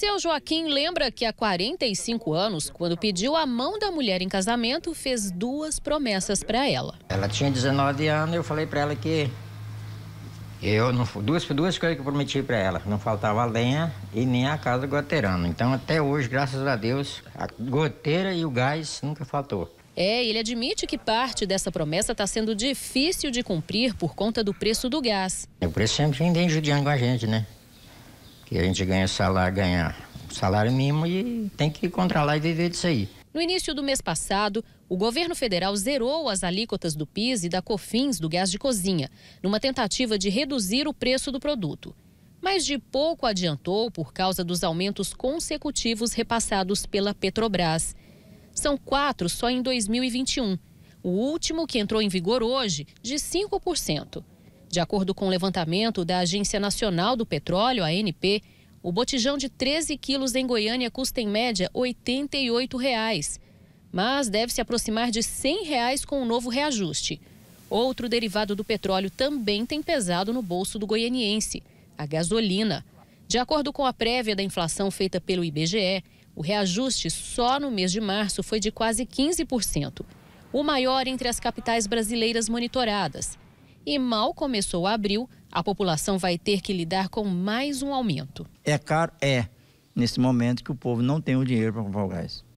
Seu Joaquim lembra que há 45 anos, quando pediu a mão da mulher em casamento, fez duas promessas para ela. Ela tinha 19 anos e eu falei para ela que eu não duas duas coisas que eu prometi para ela, não faltava lenha e nem a casa goteirando. Então até hoje, graças a Deus, a goteira e o gás nunca faltou. É, ele admite que parte dessa promessa está sendo difícil de cumprir por conta do preço do gás. O preço sempre vem judiando com a gente, né? que a gente ganha salário, ganha salário mínimo e tem que controlar e viver disso aí. No início do mês passado, o governo federal zerou as alíquotas do PIS e da COFINS do gás de cozinha, numa tentativa de reduzir o preço do produto. Mas de pouco adiantou por causa dos aumentos consecutivos repassados pela Petrobras. São quatro só em 2021, o último que entrou em vigor hoje, de 5%. De acordo com o levantamento da Agência Nacional do Petróleo, ANP, o botijão de 13 quilos em Goiânia custa em média R$ 88, reais, mas deve se aproximar de R$ 100 reais com o novo reajuste. Outro derivado do petróleo também tem pesado no bolso do goianiense, a gasolina. De acordo com a prévia da inflação feita pelo IBGE, o reajuste só no mês de março foi de quase 15%, o maior entre as capitais brasileiras monitoradas e mal começou abril, a população vai ter que lidar com mais um aumento. É caro? É. Nesse momento que o povo não tem o dinheiro para comprar o gás.